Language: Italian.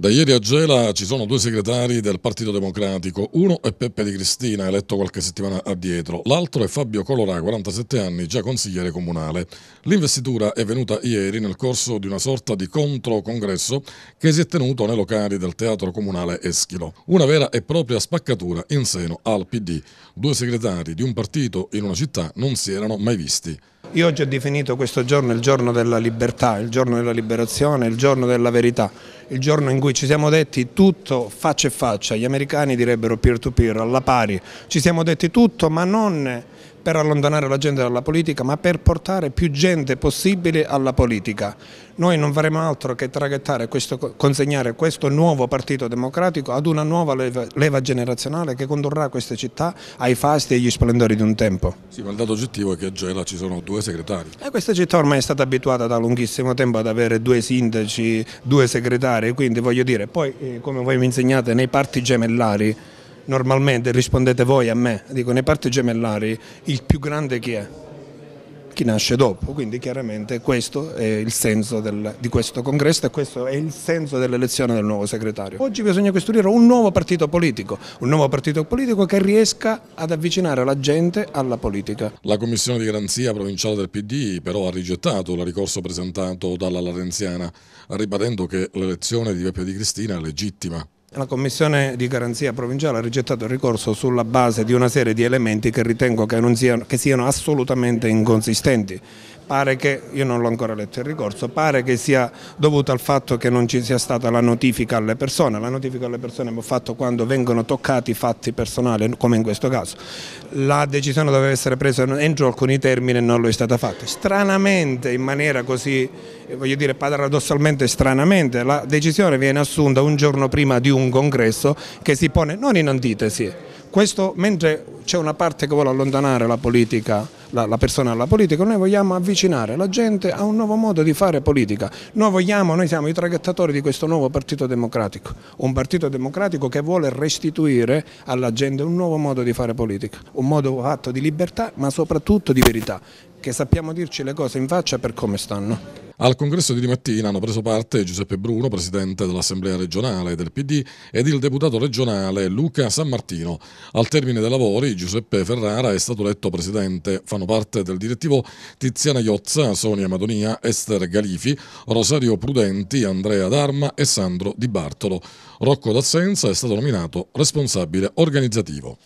Da ieri a Gela ci sono due segretari del Partito Democratico, uno è Peppe Di Cristina, eletto qualche settimana addietro, l'altro è Fabio Colorà, 47 anni, già consigliere comunale. L'investitura è venuta ieri nel corso di una sorta di controcongresso che si è tenuto nei locali del Teatro Comunale Eschilo. Una vera e propria spaccatura in seno al PD. Due segretari di un partito in una città non si erano mai visti. Io oggi ho definito questo giorno il giorno della libertà, il giorno della liberazione, il giorno della verità il giorno in cui ci siamo detti tutto faccia e faccia, gli americani direbbero peer to peer, alla pari, ci siamo detti tutto ma non per allontanare la gente dalla politica, ma per portare più gente possibile alla politica. Noi non faremo altro che traghettare questo, consegnare questo nuovo partito democratico ad una nuova leva, leva generazionale che condurrà queste città ai fasti e agli splendori di un tempo. Sì, ma il dato oggettivo è che a Gela ci sono due segretari. E questa città ormai è stata abituata da lunghissimo tempo ad avere due sindaci, due segretari, quindi voglio dire, poi eh, come voi mi insegnate nei parti gemellari normalmente rispondete voi a me, dico nei parti gemellari il più grande chi è? Chi nasce dopo, quindi chiaramente questo è il senso del, di questo congresso e questo è il senso dell'elezione del nuovo segretario. Oggi bisogna costruire un nuovo partito politico, un nuovo partito politico che riesca ad avvicinare la gente alla politica. La commissione di garanzia provinciale del PD però ha rigettato il ricorso presentato dalla Larenziana, ribadendo che l'elezione di Beppe Di Cristina è legittima. La Commissione di garanzia provinciale ha rigettato il ricorso sulla base di una serie di elementi che ritengo che, siano, che siano assolutamente inconsistenti pare che, io non l'ho ancora letto il ricorso, pare che sia dovuto al fatto che non ci sia stata la notifica alle persone, la notifica alle persone va fatta quando vengono toccati fatti personali come in questo caso, la decisione doveva essere presa entro alcuni termini e non lo è stata fatta, stranamente in maniera così, voglio dire paradossalmente stranamente, la decisione viene assunta un giorno prima di un congresso che si pone non in antitesi, questo mentre c'è una parte che vuole allontanare la politica la, la persona alla politica, noi vogliamo avvicinare la gente a un nuovo modo di fare politica. Noi vogliamo, noi siamo i traghettatori di questo nuovo Partito Democratico, un Partito Democratico che vuole restituire alla gente un nuovo modo di fare politica, un modo fatto di libertà ma soprattutto di verità perché sappiamo dirci le cose in faccia per come stanno. Al congresso di mattina hanno preso parte Giuseppe Bruno, presidente dell'Assemblea regionale del PD, ed il deputato regionale Luca San Martino. Al termine dei lavori Giuseppe Ferrara è stato eletto presidente. Fanno parte del direttivo Tiziana Iozza, Sonia Madonia, Esther Galifi, Rosario Prudenti, Andrea D'Arma e Sandro Di Bartolo. Rocco D'Assenza è stato nominato responsabile organizzativo.